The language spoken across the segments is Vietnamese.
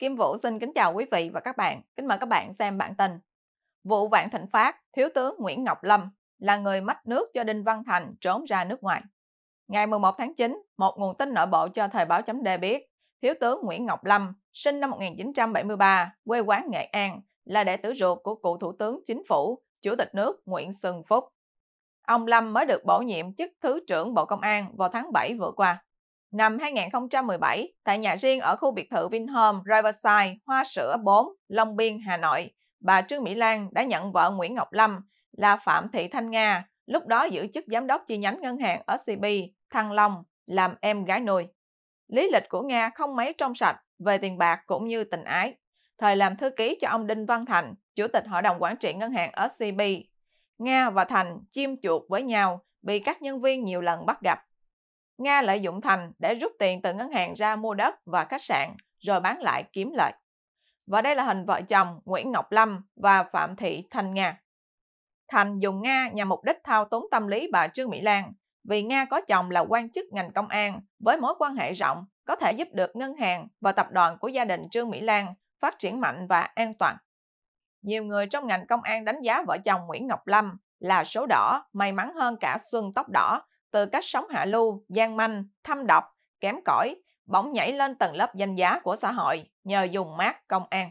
Kim Vũ xin kính chào quý vị và các bạn. Kính mời các bạn xem bản tin. Vụ Vạn Thịnh Phát, Thiếu tướng Nguyễn Ngọc Lâm là người mách nước cho Đinh Văn Thành trốn ra nước ngoài. Ngày 11 tháng 9, một nguồn tin nội bộ cho Thời báo chấm biết, Thiếu tướng Nguyễn Ngọc Lâm, sinh năm 1973, quê quán Nghệ An, là đệ tử ruột của cựu Thủ tướng Chính phủ, Chủ tịch nước Nguyễn Xuân Phúc. Ông Lâm mới được bổ nhiệm chức Thứ trưởng Bộ Công an vào tháng 7 vừa qua năm 2017 tại nhà riêng ở khu biệt thự Vinhome Riverside, Hoa Sữa 4, Long Biên, Hà Nội, bà Trương Mỹ Lan đã nhận vợ Nguyễn Ngọc Lâm là Phạm Thị Thanh Nga, lúc đó giữ chức giám đốc chi nhánh ngân hàng SCB, Thăng Long, làm em gái nuôi. Lý lịch của Nga không mấy trong sạch về tiền bạc cũng như tình ái. Thời làm thư ký cho ông Đinh Văn Thành, Chủ tịch Hội đồng Quản trị Ngân hàng SCB. Nga và Thành chiêm chuột với nhau bị các nhân viên nhiều lần bắt gặp. Nga lợi dụng Thành để rút tiền từ ngân hàng ra mua đất và khách sạn rồi bán lại kiếm lợi. Và đây là hình vợ chồng Nguyễn Ngọc Lâm và Phạm Thị Thanh Nga. Thành dùng Nga nhằm mục đích thao túng tâm lý bà Trương Mỹ Lan vì Nga có chồng là quan chức ngành công an với mối quan hệ rộng có thể giúp được ngân hàng và tập đoàn của gia đình Trương Mỹ Lan phát triển mạnh và an toàn. Nhiều người trong ngành công an đánh giá vợ chồng Nguyễn Ngọc Lâm là số đỏ may mắn hơn cả Xuân Tóc Đỏ từ cách sống hạ lưu, gian manh, thâm độc, kém cỏi, bỗng nhảy lên tầng lớp danh giá của xã hội nhờ dùng mát công an.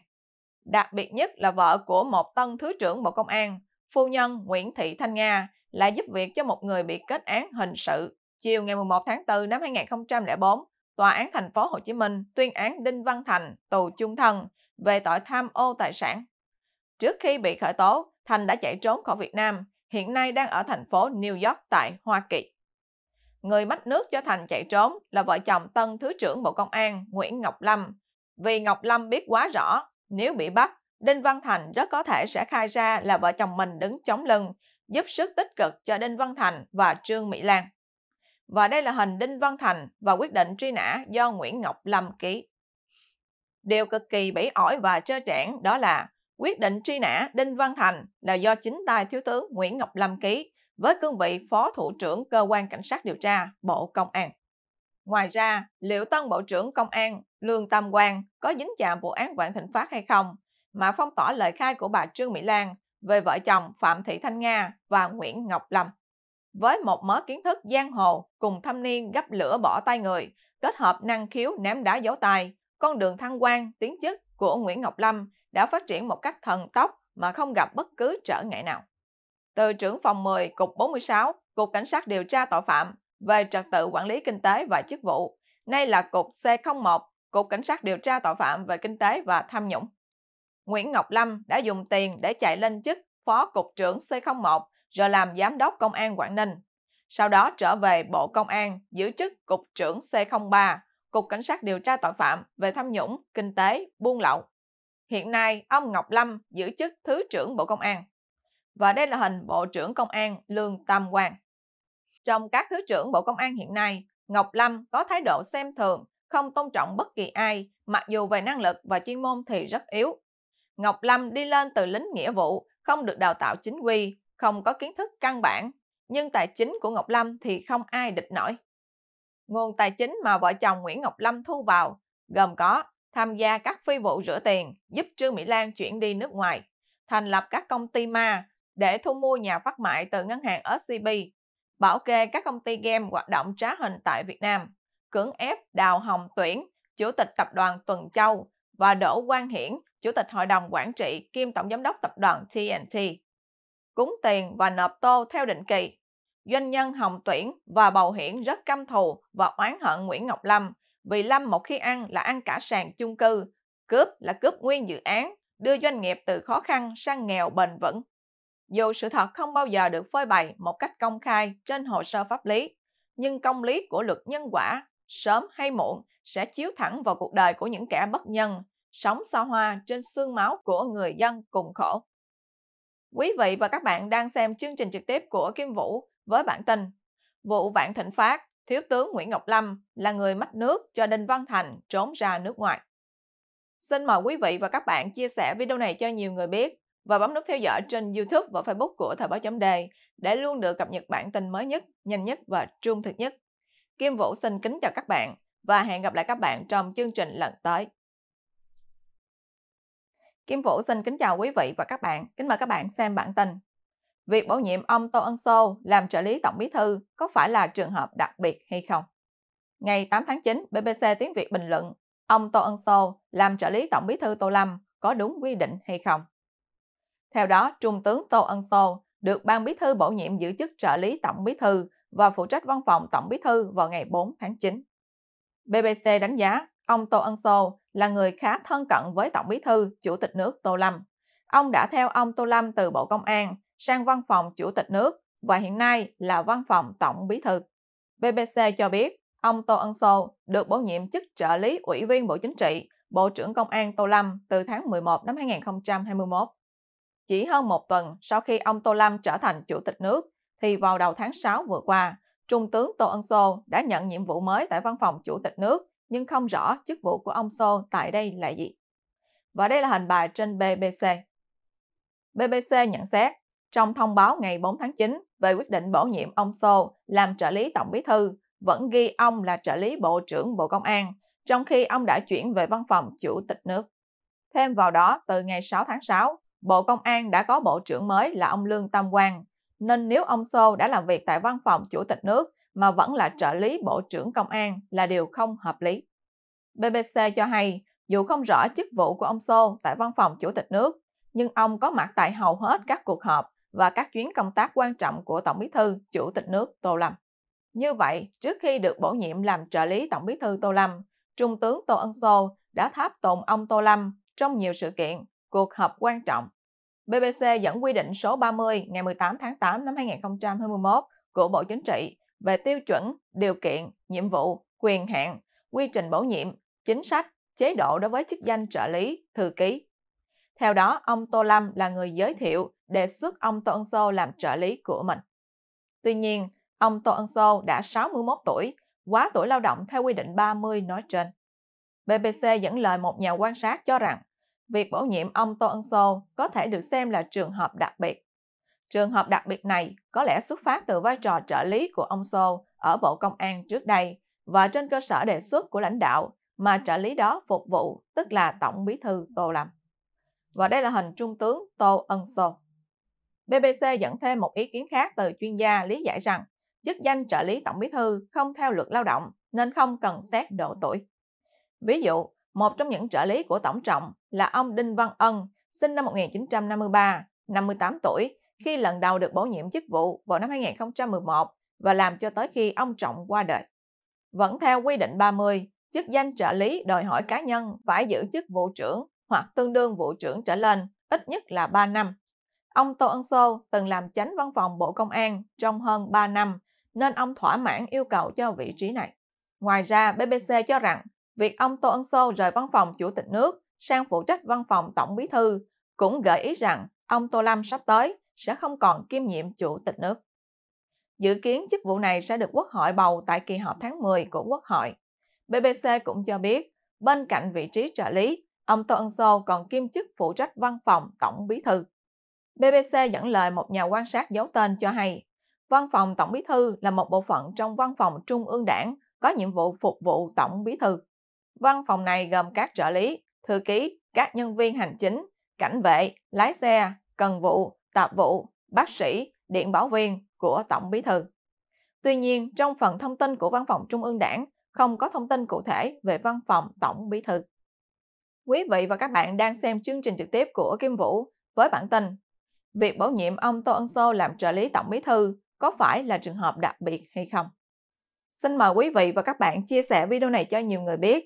Đặc biệt nhất là vợ của một tân Thứ trưởng Bộ Công an, phu nhân Nguyễn Thị Thanh Nga là giúp việc cho một người bị kết án hình sự. Chiều ngày 11 tháng 4 năm 2004, Tòa án thành phố Hồ Chí Minh tuyên án Đinh Văn Thành tù chung thân về tội tham ô tài sản. Trước khi bị khởi tố, Thành đã chạy trốn khỏi Việt Nam, hiện nay đang ở thành phố New York tại Hoa Kỳ người mách nước cho Thành chạy trốn là vợ chồng tân Thứ trưởng Bộ Công an Nguyễn Ngọc Lâm. Vì Ngọc Lâm biết quá rõ, nếu bị bắt, Đinh Văn Thành rất có thể sẽ khai ra là vợ chồng mình đứng chống lưng, giúp sức tích cực cho Đinh Văn Thành và Trương Mỹ Lan. Và đây là hình Đinh Văn Thành và quyết định truy nã do Nguyễn Ngọc Lâm ký. Điều cực kỳ bỉ ổi và trơ trẽn đó là quyết định truy nã Đinh Văn Thành là do chính tay thiếu tướng Nguyễn Ngọc Lâm ký với cương vị Phó Thủ trưởng Cơ quan Cảnh sát điều tra Bộ Công an. Ngoài ra, liệu tân Bộ trưởng Công an Lương Tam Quang có dính chạm vụ án Vạn Thịnh Phát hay không, mà phong tỏa lời khai của bà Trương Mỹ Lan về vợ chồng Phạm Thị Thanh Nga và Nguyễn Ngọc Lâm. Với một mớ kiến thức giang hồ cùng thâm niên gấp lửa bỏ tay người, kết hợp năng khiếu ném đá giấu tài, con đường thăng quan tiến chức của Nguyễn Ngọc Lâm đã phát triển một cách thần tốc mà không gặp bất cứ trở ngại nào từ trưởng phòng 10, cục 46, cục cảnh sát điều tra tội phạm về trật tự quản lý kinh tế và chức vụ, nay là cục C01, cục cảnh sát điều tra tội phạm về kinh tế và tham nhũng. Nguyễn Ngọc Lâm đã dùng tiền để chạy lên chức phó cục trưởng C01 rồi làm giám đốc công an Quảng Ninh. Sau đó trở về Bộ Công an giữ chức cục trưởng C03, cục cảnh sát điều tra tội phạm về tham nhũng, kinh tế, buôn lậu. Hiện nay, ông Ngọc Lâm giữ chức Thứ trưởng Bộ Công an. Và đây là hình Bộ trưởng Công an Lương Tam Quang. Trong các thứ trưởng Bộ Công an hiện nay, Ngọc Lâm có thái độ xem thường, không tôn trọng bất kỳ ai, mặc dù về năng lực và chuyên môn thì rất yếu. Ngọc Lâm đi lên từ lính nghĩa vụ, không được đào tạo chính quy, không có kiến thức căn bản, nhưng tài chính của Ngọc Lâm thì không ai địch nổi. Nguồn tài chính mà vợ chồng Nguyễn Ngọc Lâm thu vào gồm có tham gia các phi vụ rửa tiền, giúp Trương Mỹ Lan chuyển đi nước ngoài, thành lập các công ty ma, để thu mua nhà phát mại từ ngân hàng SCB, bảo kê các công ty game hoạt động trá hình tại Việt Nam, cưỡng ép Đào Hồng Tuyển, Chủ tịch Tập đoàn Tuần Châu và Đỗ Quang Hiển, Chủ tịch Hội đồng Quản trị kiêm Tổng Giám đốc Tập đoàn TNT. Cúng tiền và nộp tô theo định kỳ. Doanh nhân Hồng Tuyển và Bầu Hiển rất căm thù và oán hận Nguyễn Ngọc Lâm vì Lâm một khi ăn là ăn cả sàn chung cư, cướp là cướp nguyên dự án, đưa doanh nghiệp từ khó khăn sang nghèo bền vững. Dù sự thật không bao giờ được phơi bày một cách công khai trên hồ sơ pháp lý, nhưng công lý của luật nhân quả sớm hay muộn sẽ chiếu thẳng vào cuộc đời của những kẻ bất nhân, sống xa hoa trên xương máu của người dân cùng khổ. Quý vị và các bạn đang xem chương trình trực tiếp của Kim Vũ với bản tin Vụ Vạn Thịnh Phát, Thiếu tướng Nguyễn Ngọc Lâm là người mách nước cho Đinh Văn Thành trốn ra nước ngoài. Xin mời quý vị và các bạn chia sẻ video này cho nhiều người biết và bấm nút theo dõi trên YouTube và Facebook của Thời báo chấm đề để luôn được cập nhật bản tin mới nhất, nhanh nhất và trung thực nhất. Kim Vũ xin kính chào các bạn và hẹn gặp lại các bạn trong chương trình lần tới. Kim Vũ xin kính chào quý vị và các bạn. Kính mời các bạn xem bản tin. Việc bổ nhiệm ông Tô Ân Sô làm trợ lý tổng bí thư có phải là trường hợp đặc biệt hay không? Ngày 8 tháng 9, BBC Tiếng Việt bình luận ông Tô Ân Sô làm trợ lý tổng bí thư Tô Lâm có đúng quy định hay không? Theo đó, Trung tướng Tô Ân Sô được Ban Bí thư bổ nhiệm giữ chức trợ lý Tổng Bí thư và phụ trách văn phòng Tổng Bí thư vào ngày 4 tháng 9. BBC đánh giá ông Tô Ân Sô là người khá thân cận với Tổng Bí thư, Chủ tịch nước Tô Lâm. Ông đã theo ông Tô Lâm từ Bộ Công an sang văn phòng Chủ tịch nước và hiện nay là văn phòng Tổng Bí thư. BBC cho biết ông Tô Ân Sô được bổ nhiệm chức trợ lý Ủy viên Bộ Chính trị, Bộ trưởng Công an Tô Lâm từ tháng 11 năm 2021. Chỉ hơn một tuần sau khi ông Tô Lâm trở thành chủ tịch nước, thì vào đầu tháng 6 vừa qua, Trung tướng Tô Ân Sô đã nhận nhiệm vụ mới tại văn phòng chủ tịch nước, nhưng không rõ chức vụ của ông Sô tại đây là gì. Và đây là hình bài trên BBC. BBC nhận xét, trong thông báo ngày 4 tháng 9 về quyết định bổ nhiệm ông Sô làm trợ lý tổng bí thư, vẫn ghi ông là trợ lý Bộ trưởng Bộ Công an, trong khi ông đã chuyển về văn phòng chủ tịch nước. Thêm vào đó, từ ngày 6 tháng 6, Bộ Công an đã có Bộ trưởng mới là ông Lương Tam Quang, nên nếu ông Sô đã làm việc tại văn phòng Chủ tịch nước mà vẫn là trợ lý Bộ trưởng Công an là điều không hợp lý. BBC cho hay, dù không rõ chức vụ của ông Sô tại văn phòng Chủ tịch nước, nhưng ông có mặt tại hầu hết các cuộc họp và các chuyến công tác quan trọng của Tổng bí thư Chủ tịch nước Tô Lâm. Như vậy, trước khi được bổ nhiệm làm trợ lý Tổng bí thư Tô Lâm, Trung tướng Tô Ân Sô đã tháp tùng ông Tô Lâm trong nhiều sự kiện cuộc họp quan trọng. BBC dẫn quy định số 30 ngày 18 tháng 8 năm 2021 của Bộ Chính trị về tiêu chuẩn, điều kiện, nhiệm vụ, quyền hạn, quy trình bổ nhiệm, chính sách, chế độ đối với chức danh trợ lý, thư ký. Theo đó, ông Tô Lâm là người giới thiệu đề xuất ông Tô Ân Sô làm trợ lý của mình. Tuy nhiên, ông Tô Ân Sô đã 61 tuổi, quá tuổi lao động theo quy định 30 nói trên. BBC dẫn lời một nhà quan sát cho rằng việc bổ nhiệm ông Tô Ân Sô có thể được xem là trường hợp đặc biệt. Trường hợp đặc biệt này có lẽ xuất phát từ vai trò trợ lý của ông Sô ở Bộ Công an trước đây và trên cơ sở đề xuất của lãnh đạo mà trợ lý đó phục vụ, tức là Tổng bí thư Tô Lâm. Và đây là hình Trung tướng Tô Ân Sô. BBC dẫn thêm một ý kiến khác từ chuyên gia lý giải rằng chức danh trợ lý Tổng bí thư không theo luật lao động nên không cần xét độ tuổi. Ví dụ, một trong những trợ lý của Tổng Trọng là ông Đinh Văn Ân, sinh năm 1953, 58 tuổi, khi lần đầu được bổ nhiệm chức vụ vào năm 2011 và làm cho tới khi ông Trọng qua đời. Vẫn theo quy định 30, chức danh trợ lý đòi hỏi cá nhân phải giữ chức vụ trưởng hoặc tương đương vụ trưởng trở lên, ít nhất là 3 năm. Ông Tô Ân Sô từng làm chánh văn phòng Bộ Công an trong hơn 3 năm, nên ông thỏa mãn yêu cầu cho vị trí này. Ngoài ra, BBC cho rằng việc ông Tô Ân Sô rời văn phòng chủ tịch nước sang phụ trách văn phòng tổng bí thư cũng gợi ý rằng ông Tô Lâm sắp tới sẽ không còn kiêm nhiệm chủ tịch nước. Dự kiến chức vụ này sẽ được Quốc hội bầu tại kỳ họp tháng 10 của Quốc hội. BBC cũng cho biết, bên cạnh vị trí trợ lý, ông Tô Ân Sô còn kiêm chức phụ trách văn phòng tổng bí thư. BBC dẫn lời một nhà quan sát giấu tên cho hay, văn phòng tổng bí thư là một bộ phận trong văn phòng trung ương đảng có nhiệm vụ phục vụ tổng bí thư. Văn phòng này gồm các trợ lý, thư ký, các nhân viên hành chính, cảnh vệ, lái xe, cần vụ, tạp vụ, bác sĩ, điện báo viên của Tổng Bí thư. Tuy nhiên, trong phần thông tin của Văn phòng Trung ương Đảng không có thông tin cụ thể về Văn phòng Tổng Bí thư. Quý vị và các bạn đang xem chương trình trực tiếp của Kim Vũ với bản tin Việc bổ nhiệm ông Tô Ân Sô làm trợ lý Tổng Bí thư có phải là trường hợp đặc biệt hay không? Xin mời quý vị và các bạn chia sẻ video này cho nhiều người biết